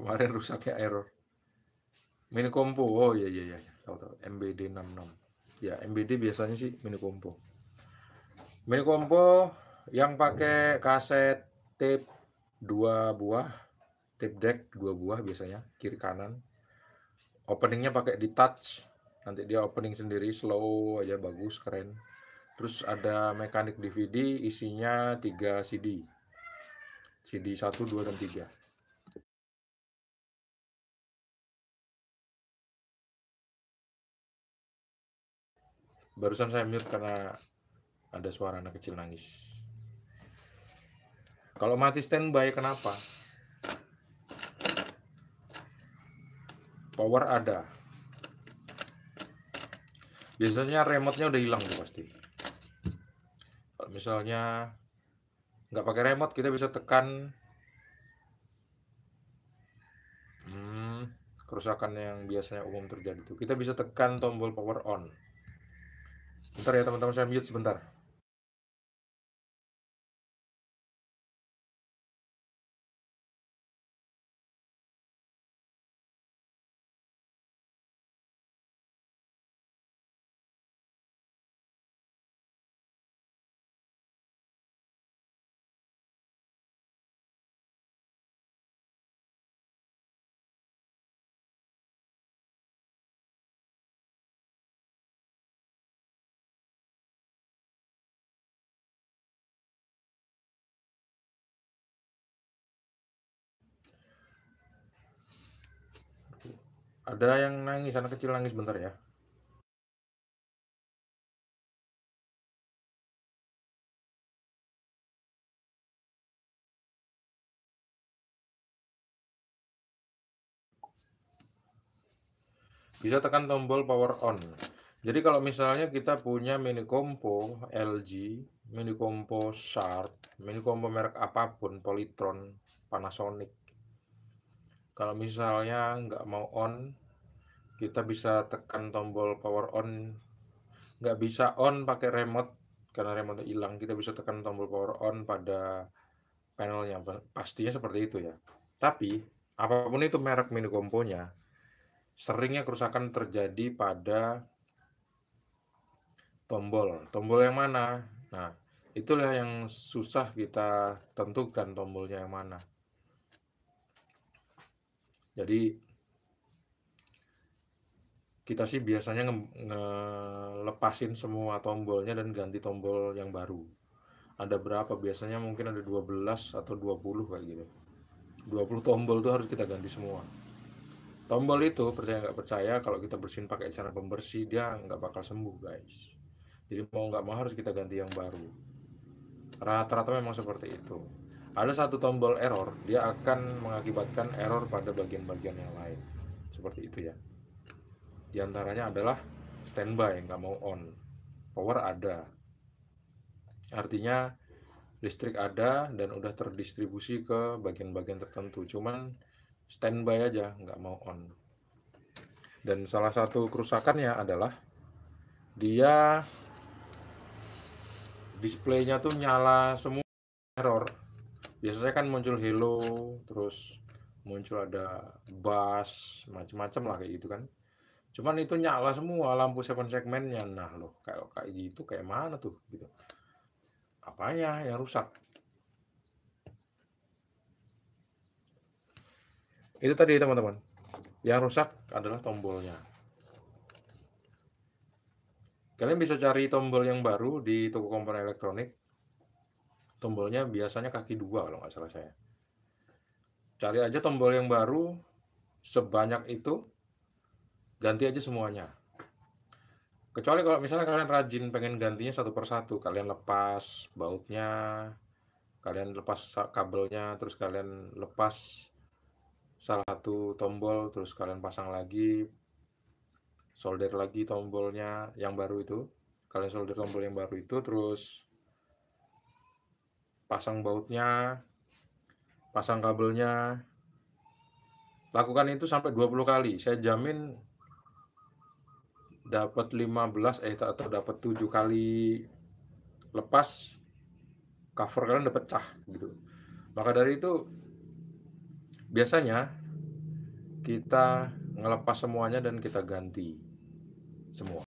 Kemarin rusaknya error. Mini kompo. Oh iya, iya iya iya. Tahu tahu. MBD 66. Ya, MBD biasanya sih mini kompo. Mini kompo yang pakai kaset tape dua buah, tape deck dua buah biasanya kiri kanan. Openingnya pakai di touch. Nanti dia opening sendiri slow aja bagus keren. Terus ada mekanik DVD isinya 3 CD. CD 1, 2, dan 3. barusan saya mute karena ada suara anak kecil nangis kalau mati standby kenapa power ada biasanya remote-nya udah hilang tuh pasti kalau misalnya nggak pakai remote kita bisa tekan hmm, kerusakan yang biasanya umum terjadi itu kita bisa tekan tombol power on Bentar ya teman-teman, saya mute sebentar. Ada yang nangis, anak kecil nangis bentar ya. Bisa tekan tombol power on. Jadi kalau misalnya kita punya mini kompo LG, mini kompo Sharp, mini kompo merek apapun, Polytron, Panasonic. Kalau misalnya nggak mau on, kita bisa tekan tombol power on nggak bisa on pakai remote karena remote hilang kita bisa tekan tombol power on pada panelnya pastinya seperti itu ya tapi apapun itu merek mini komponya seringnya kerusakan terjadi pada tombol tombol yang mana nah itulah yang susah kita tentukan tombolnya yang mana jadi kita sih biasanya nge ngelepasin semua tombolnya dan ganti tombol yang baru. Ada berapa? Biasanya mungkin ada 12 atau 20 kayak gitu. 20 tombol tuh harus kita ganti semua. Tombol itu percaya nggak percaya kalau kita bersihin pakai cara pembersih dia nggak bakal sembuh guys. Jadi mau nggak mau harus kita ganti yang baru. Rata-rata memang seperti itu. Ada satu tombol error, dia akan mengakibatkan error pada bagian-bagian yang lain. Seperti itu ya. Di antaranya adalah standby, nggak mau on. Power ada. Artinya listrik ada dan udah terdistribusi ke bagian-bagian tertentu. Cuman standby aja, nggak mau on. Dan salah satu kerusakannya adalah dia displaynya tuh nyala semua error. Biasanya kan muncul hello terus muncul ada bus macam-macam lah kayak gitu kan cuman itu nyala semua lampu seven segmennya nah loh kayak kayak gitu kayak mana tuh gitu apanya yang rusak itu tadi teman-teman yang rusak adalah tombolnya kalian bisa cari tombol yang baru di toko komponen elektronik tombolnya biasanya kaki dua kalau nggak salah saya cari aja tombol yang baru sebanyak itu ganti aja semuanya kecuali kalau misalnya kalian rajin pengen gantinya satu persatu kalian lepas bautnya kalian lepas kabelnya terus kalian lepas salah satu tombol terus kalian pasang lagi solder lagi tombolnya yang baru itu kalian solder tombol yang baru itu terus pasang bautnya pasang kabelnya lakukan itu sampai 20 kali saya jamin dapat 15 eh atau dapat 7 kali lepas cover kalian udah pecah gitu. Maka dari itu biasanya kita ngelepas semuanya dan kita ganti semua.